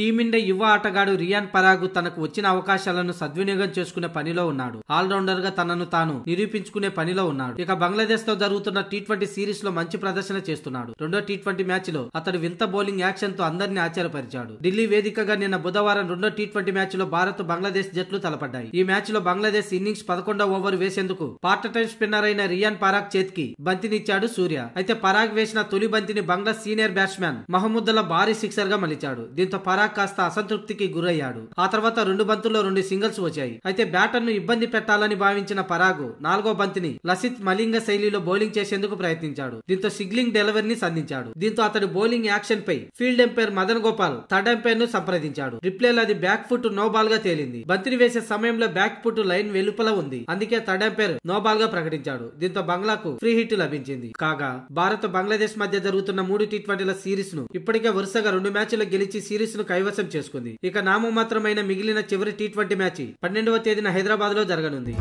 team India యువ ఆటగాడు rayon పరాగు తనకు వచ్చిన అవకాశాలను సద్వినియోగం చేసుకునే పనిలో ఉన్నాడు ఆల్రౌండర్ గా తనను తాను నిరూపించుకునే పనిలో ఉన్నాడు ఇక బంగ్లాదేశ్ తో జరుగుతున్న టీ ట్వంటీ సిరీస్ లో మంచి ప్రదర్శన చేస్తున్నాడు రెండో టీ ట్వంటీ మ్యాచ్ లో అతడు వింత బౌలింగ్ యాక్షన్ తో అందరినీ ఆశ్చర్యపరిచాడు ఢిల్లీ వేదికగా నిన్న బుధవారం రెండో టీ ట్వంటీ మ్యాచ్ లో భారత్ బంగ్లాదేశ్ జట్లు తలపడ్డాయి ఈ మ్యాచ్ లో బంగ్లాదేశ్ ఇన్నింగ్స్ పదకొండో ఓవర్ వేసేందుకు పార్ట్ టైం స్పిన్నర్ అయిన రియాన్ పరాగ్ చేతికి బంతినిచ్చాడు సూర్య అయితే పరాగ్ వేసిన తొలి బంతిని బంగ్లా సీనియర్ బ్యాట్స్మెన్ మహమూద్లా భారీ సిక్సర్ గా మలిచాడు దీంతో పరాగ్ కాస్త అసంతృప్తికి గురయ్యాడు ఆ తర్వాత రెండు బంతుల్లో రెండు సింగిల్స్ వచ్చాయి అయితే బ్యాటర్ను ఇబ్బంది పెట్టాలని భావించిన పరాగు నాలుగో బంతిని లసిత్ మలింగ శైలిలో బౌలింగ్ చేసేందుకు ప్రయత్నించాడు దీంతో సిగ్లింగ్ డెలివరీని సంధించాడు దీంతో అతడి బౌలింగ్ యాక్షన్ పై field umpire Madan Gopal third umpire ను సంప్రదించాడు రిప్లేలో అది బ్యాక్ ఫుట్ నో బాల్ గా తేలింది బంతిని వేసే సమయంలో బ్యాక్ ఫుట్ లైన్ వెలుపల ఉంది అందుకే థర్డ్ ఎంపైర్ నో బాల్ గా ప్రకటించాడు దీంతో బంగ్లాకు ఫ్రీ హిట్ లభించింది కాగా భారత్ బంగ్లాదేశ్ మధ్య జరుగుతున్న మూడు టీ ట్వంటీల సిరీస్ ను ఇప్పటికే వరుసగా రెండు మ్యాచ్లు గెలిచి సిరీస్ ను కైవసం చేసుకుంది ఇక నామమాత్రమైన మిగిలిన చివరి టీ ట్వంటీ మ్యాచ్ పన్నెండవ తేదీన హైదరాబాద్ లో జరగనుంది